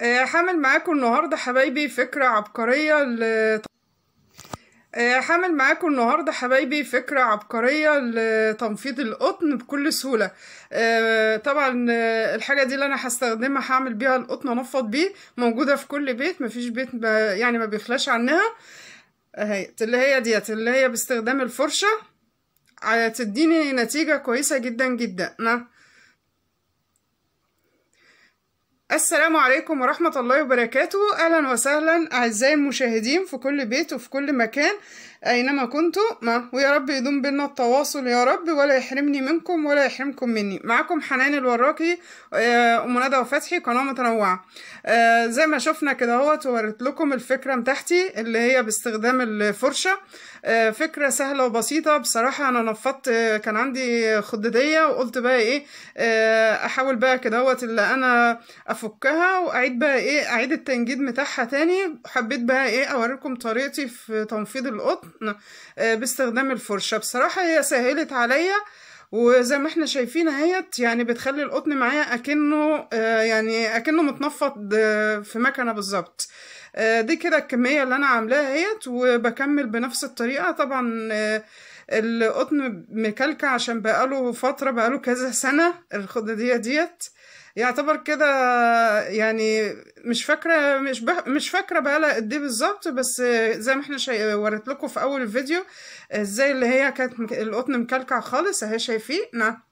آه، حامل معاكم النهاردة حبايبي فكرة عبقرية ل... آه، حامل معاكم النهاردة حبايبي فكرة عبقرية لتنفيض القطن بكل سهولة آه، طبعا الحاجة دي اللي أنا هستخدمها هعمل بيها القطن أنفض بيه موجودة في كل بيت مفيش بيت ما يعني ما بيخلاش عنها اهي اللي هي ديت اللي هي باستخدام الفرشة تديني نتيجة كويسة جدا جدا السلام عليكم ورحمة الله وبركاته أهلا وسهلا أعزائي المشاهدين في كل بيت وفي كل مكان أينما كنتم ما ويا رب يدوم بينا التواصل يا رب ولا يحرمني منكم ولا يحرمكم مني معكم حنان الوراقي أم آه، ندى وفتحي قناة متنوعة آه، زي ما شفنا كده هو ووريت لكم الفكرة بتاعتي اللي هي باستخدام الفرشة آه، فكرة سهلة وبسيطة بصراحة أنا نفضت كان عندي خددية وقلت بقى إيه أحاول بقى كده اهوت اللي أنا افكها واعيد بقى ايه اعيد التنجيد بتاعها تاني حبيت بقى ايه اوريكم طريقتي في تنفيض القطن آه، باستخدام الفرشه بصراحه هي سهلت عليا وزي ما احنا شايفين اهيت يعني بتخلي القطن معايا اكنه آه، يعني اكنه متنفض آه، في مكنه بالظبط دي كده الكميه اللي انا عاملاها اهيت وبكمل بنفس الطريقه طبعا القطن مكلكع عشان بقاله فتره بقاله كذا سنه الخضه دي ديت يعتبر كده يعني مش فاكره مش بح... مش فاكره بقالها قد ايه بالظبط بس زي ما احنا شاي... وريت لكم في اول الفيديو ازاي اللي هي كانت القطن مكلكع خالص اهي شايفين نعم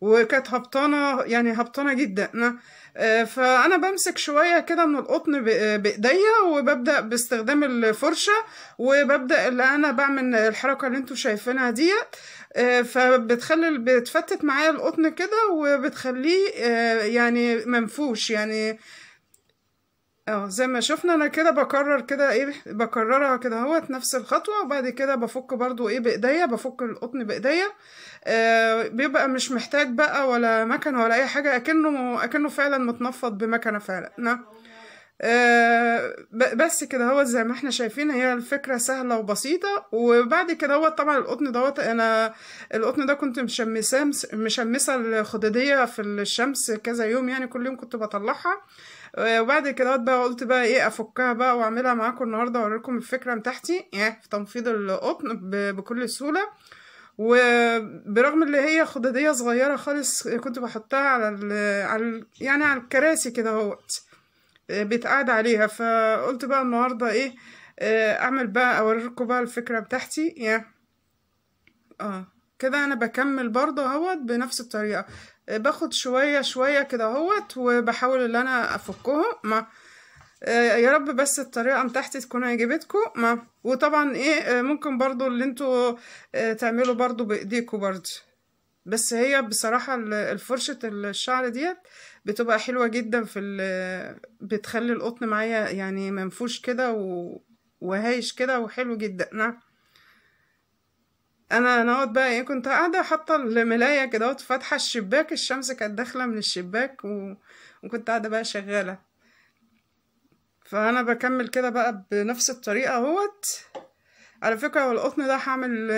وكانت هبطانة يعني هبطانة جدا أنا آه، فأنا بمسك شوية كده من القطن بإيديا وببدأ باستخدام الفرشة وببدأ اللي أنا بعمل الحركة اللي انتوا شايفينها ديت آه، فبتخلي بتفتت معايا القطن كده وبتخليه آه، يعني منفوش يعني اه زي ما شفنا انا كده بكرر كده ايه بكررها كده اهوت نفس الخطوه وبعد كده بفك برضو ايه بايديا بفك القطن بايديا آه بيبقى مش محتاج بقى ولا مكنه ولا اي حاجه اكنه اكنه فعلا متنفض بمكنه فعلا نعم آه، بس كده هو زي ما احنا شايفين هي الفكرة سهلة وبسيطة وبعد كده هو طبعا القطن دوت انا القطن ده كنت مشمسة مشمسة الخدادية في الشمس كذا يوم يعني كل يوم كنت بطلعها آه، وبعد كده بقى قلت بقى ايه افكها بقى واعملها معاكم النهاردة اوريكم الفكرة بتاعتي يعني في تنفيض القطن بكل سهولة وبرغم اللي هي خدادية صغيرة خالص كنت بحطها على ال... على ال... يعني على الكراسي كده اهوت بيتقعد عليها فقلت بقى النهارده ايه آه، اعمل بقى اوريكم بقى الفكره بتاعتي يا اه كده انا بكمل برضه اهوت بنفس الطريقه آه، باخد شويه شويه كده اهوت وبحاول ان انا افكهم ما آه، يا رب بس الطريقه بتاعتي تكون عجبتكم ما وطبعا ايه ممكن برضو اللي انتوا تعملوا برضو بايديكم برضو بس هي بصراحه الفرشه الشعر ديت بتبقى حلوه جدا في بتخلي القطن معايا يعني منفوش كده و... وهايش كده وحلو جدا نعم انا نقعد بقى ايه كنت قاعده حاطه الملايه كده فاتحه الشباك الشمس كانت داخله من الشباك و... وكنت قاعده بقى شغاله فانا بكمل كده بقى بنفس الطريقه اهوت على فكرة والقطن ده هعمل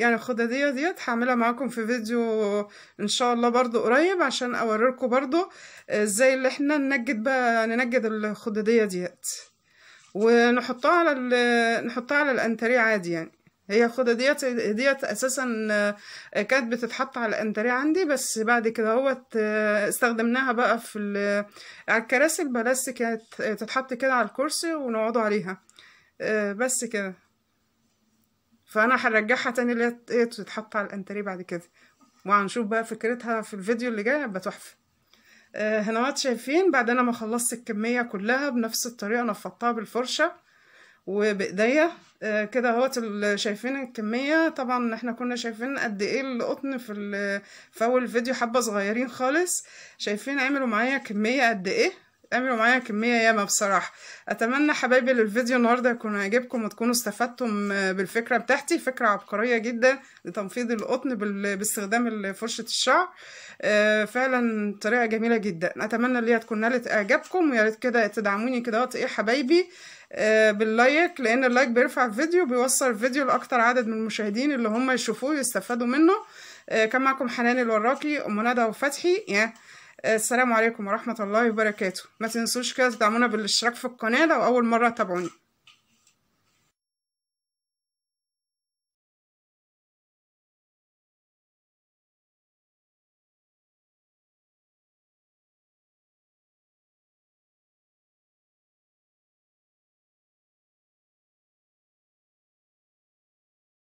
يعني الخدادية ديت هعملها معاكم في فيديو ان شاء الله برضو قريب عشان اوريكم برضو ازاي اللي احنا ننجد بقى ننجد الخدادية ديت ونحطها على نحطها على الانتريه عادي يعني هي الخداديات ديت اساسا كانت بتتحط على الانتريه عندي بس بعد كده اهوت استخدمناها بقى في على الكراسي البلاستيك كانت يعني تتحط كده على الكرسي ونقعدوا عليها بس كده فانا هرجعها تاني اللي هي إيه تتحط على الانتريه بعد كده وهنشوف بقى فكرتها في الفيديو اللي جاي هتبقى تحفه هنا آه، هنوات شايفين بعد انا ما خلصت الكميه كلها بنفس الطريقه نفضتها بالفرشه وبايديا آه، كده اهوت شايفين الكميه طبعا احنا كنا شايفين قد ايه القطن في في اول فيديو حبه صغيرين خالص شايفين عملوا معايا كميه قد ايه اتعملوا معايا كمية ياما بصراحة اتمنى حبايبي للفيديو النهاردة يكون عجبكم وتكونوا استفدتم آه، بالفكرة بتاعتي فكرة عبقرية جدا لتنفيذ القطن باستخدام فرشة الشعر آه، فعلا طريقة جميلة جدا اتمنى اللي تكون نالت اعجابكم وياريت ريت كده تدعموني كده ايه حبايبي آه، باللايك لان اللايك بيرفع الفيديو بيوصل الفيديو لاكتر عدد من المشاهدين اللي هم يشوفوه ويستفادوا منه كان معكم حنان الوراقي ام ندى وفتحي يعني السلام عليكم ورحمة الله وبركاته ما تنسوش كده تدعمونا بالاشتراك في القناة لو أول مرة تابعوني